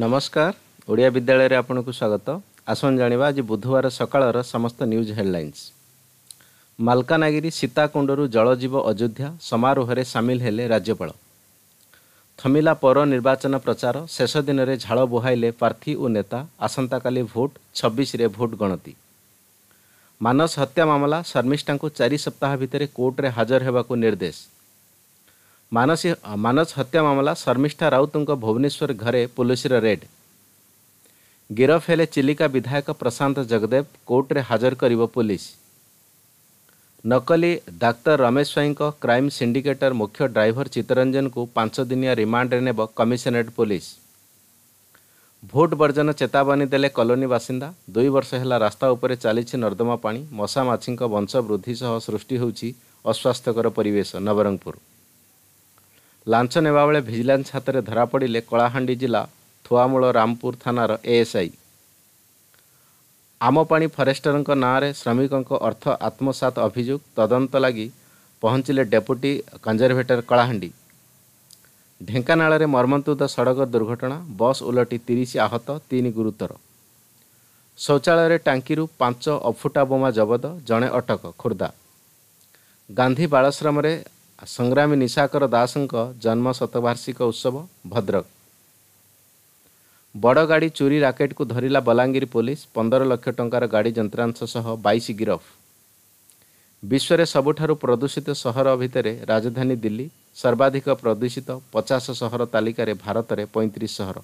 ନମସ୍କାର ଓଡ଼ିଆ ବିଦ୍ୟାଳୟରେ ଆପଣଙ୍କୁ ସ୍ୱାଗତ ଆସନ୍ତୁ ଜାଣିବା ଆଜି ବୁଧବାର ସକାଳର ସମସ୍ତ ନ୍ୟୁଜ୍ ହେଡ଼ଲାଇନ୍ସ ମାଲକାନଗିରି ସୀତାକୁଣ୍ଡରୁ ଜଳଜୀବ ଅଯୋଧ୍ୟା ସମାରୋହରେ ସାମିଲ ହେଲେ ରାଜ୍ୟପାଳ ଥମିଲା ପର ନିର୍ବାଚନ ପ୍ରଚାର ଶେଷ ଦିନରେ ଝାଳ ବୁହାଇଲେ ପ୍ରାର୍ଥୀ ଓ ନେତା ଆସନ୍ତାକାଲି ଭୋଟ୍ ଛବିଶରେ ଭୋଟ ଗଣତି ମାନସ ହତ୍ୟା ମାମଲା ଶର୍ମିଷ୍ଠାଙ୍କୁ ଚାରି ସପ୍ତାହ ଭିତରେ କୋର୍ଟରେ ହାଜର ହେବାକୁ ନିର୍ଦ୍ଦେଶ ମାନସୀ ମାନସ ହତ୍ୟା ମାମଲା ଶର୍ମିଷ୍ଠା ରାଉତଙ୍କ ଭୁବନେଶ୍ୱର ଘରେ ପୋଲିସର ରେଡ୍ ଗିରଫ ହେଲେ ଚିଲିକା ବିଧାୟକ ପ୍ରଶାନ୍ତ ଜଗଦେବ କୋର୍ଟରେ ହାଜର କରିବ ପୋଲିସ ନକଲି ଡାକ୍ତର ରମେଶ ସ୍ୱାଇଁଙ୍କ କ୍ରାଇମ୍ ସିଣ୍ଡିକେଟର ମୁଖ୍ୟ ଡ୍ରାଇଭର ଚିତ୍ତରଞ୍ଜନଙ୍କୁ ପାଞ୍ଚ ଦିନିଆ ରିମାଣ୍ଡରେ ନେବ କମିଶନରେଟ୍ ପୋଲିସ ଭୋଟ ବର୍ଜନ ଚେତାବନୀ ଦେଲେ କଲୋନୀ ବାସିନ୍ଦା ଦୁଇ ବର୍ଷ ହେଲା ରାସ୍ତା ଉପରେ ଚାଲିଛି ନର୍ଦ୍ଦମା ପାଣି ମଶା ମାଛିଙ୍କ ବଂଶ ବୃଦ୍ଧି ସହ ସୃଷ୍ଟି ହେଉଛି ଅସ୍ୱାସ୍ଥ୍ୟକର ପରିବେଶ ନବରଙ୍ଗପୁର ଲାଞ୍ଚ ନେବାବେଳେ ଭିଜିଲାନ୍ସ ହାତରେ ଧରାପଡ଼ିଲେ କଳାହାଣ୍ଡି ଜିଲ୍ଲା ଥୁଆମୂଳ ରାମପୁର ଥାନାର ଏଏସ୍ଆଇ ଆମପାଣି ଫରେଷ୍ଟରଙ୍କ ନାଁରେ ଶ୍ରମିକଙ୍କ ଅର୍ଥ ଆତ୍ମସାତ ଅଭିଯୋଗ ତଦନ୍ତ ଲାଗି ପହଞ୍ଚିଲେ ଡେପୁଟି କଞ୍ଜରଭେଟର କଳାହାଣ୍ଡି ଢେଙ୍କାନାଳରେ ମର୍ମନ୍ତୁଦ ସଡ଼କ ଦୁର୍ଘଟଣା ବସ୍ ଓଲଟି ତିରିଶ ଆହତ ତିନି ଗୁରୁତର ଶୌଚାଳୟରେ ଟାଙ୍କିରୁ ପାଞ୍ଚ ଅଫୁଟା ବୋମା ଜବତ ଜଣେ ଅଟକ ଖୋର୍ଦ୍ଧା ଗାନ୍ଧୀ ବାଳଶ୍ରମରେ ସଂଗ୍ରାମୀ ନିଶାକର ଦାସଙ୍କ ଜନ୍ମ ଶତବାର୍ଷିକ ଉତ୍ସବ ଭଦ୍ରକ ବଡ଼ ଗାଡ଼ି ଚୋରି ରାକେଟ୍କୁ ଧରିଲା ବଲାଙ୍ଗୀର ପୋଲିସ ପନ୍ଦର ଲକ୍ଷ ଟଙ୍କାର ଗାଡ଼ି ଯନ୍ତ୍ରାଂଶ ସହ ବାଇଶ ଗିରଫ ବିଶ୍ୱରେ ସବୁଠାରୁ ପ୍ରଦୂଷିତ ସହର ଭିତରେ ରାଜଧାନୀ ଦିଲ୍ଲୀ ସର୍ବାଧିକ ପ୍ରଦୂଷିତ ପଚାଶ ସହର ତାଲିକାରେ ଭାରତରେ ପଇଁତିରିଶ ସହର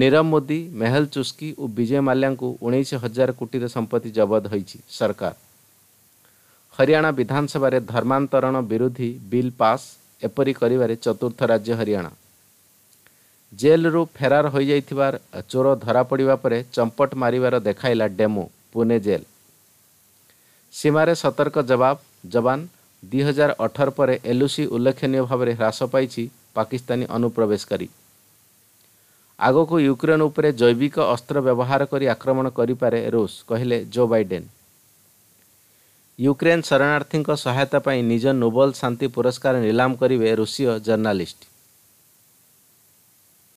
ନିରବ ମୋଦି ମେହଲ ଚୁସ୍କି ଓ ବିଜୟ ମାଲ୍ୟାଙ୍କୁ ଉଣେଇଶ ହଜାର କୋଟିର ସମ୍ପତ୍ତି ଜବତ ହୋଇଛି ସରକାର ହରିୟାଣା ବିଧାନସଭାରେ ଧର୍ମାନ୍ତରଣ ବିରୋଧୀ ବିଲ୍ ପାସ୍ ଏପରି କରିବାରେ ଚତୁର୍ଥ ରାଜ୍ୟ ହରିୟାଣା ଜେଲ୍ରୁ ଫେରାର ହୋଇଯାଇଥିବା ଚୋର ଧରାପଡ଼ିବା ପରେ ଚମ୍ପଟ ମାରିବାର ଦେଖାଇଲା ଡେମୋ ପୁନେ ଜେଲ୍ ସୀମାରେ ସତର୍କ ଜବାବ ଯବାନ ଦୁଇ ହଜାର ଅଠର ପରେ ଏଲୁସି ଉଲ୍ଲେଖନୀୟ ଭାବରେ ହ୍ରାସ ପାଇଛି ପାକିସ୍ତାନୀ ଅନୁପ୍ରବେଶକାରୀ ଆଗକୁ ୟୁକ୍ରେନ୍ ଉପରେ ଜୈବିକ ଅସ୍ତ୍ର ବ୍ୟବହାର କରି ଆକ୍ରମଣ କରିପାରେ ରୁଷ କହିଲେ ଜୋ ବାଇଡେନ୍ ୟୁକ୍ରେନ୍ ଶରଣାର୍ଥୀଙ୍କ ସହାୟତା ପାଇଁ ନିଜ ନୋବେଲ ଶାନ୍ତି ପୁରସ୍କାର ନିଲାମ କରିବେ ରୁଷୀୟ ଜର୍ଣ୍ଣାଲିଷ୍ଟ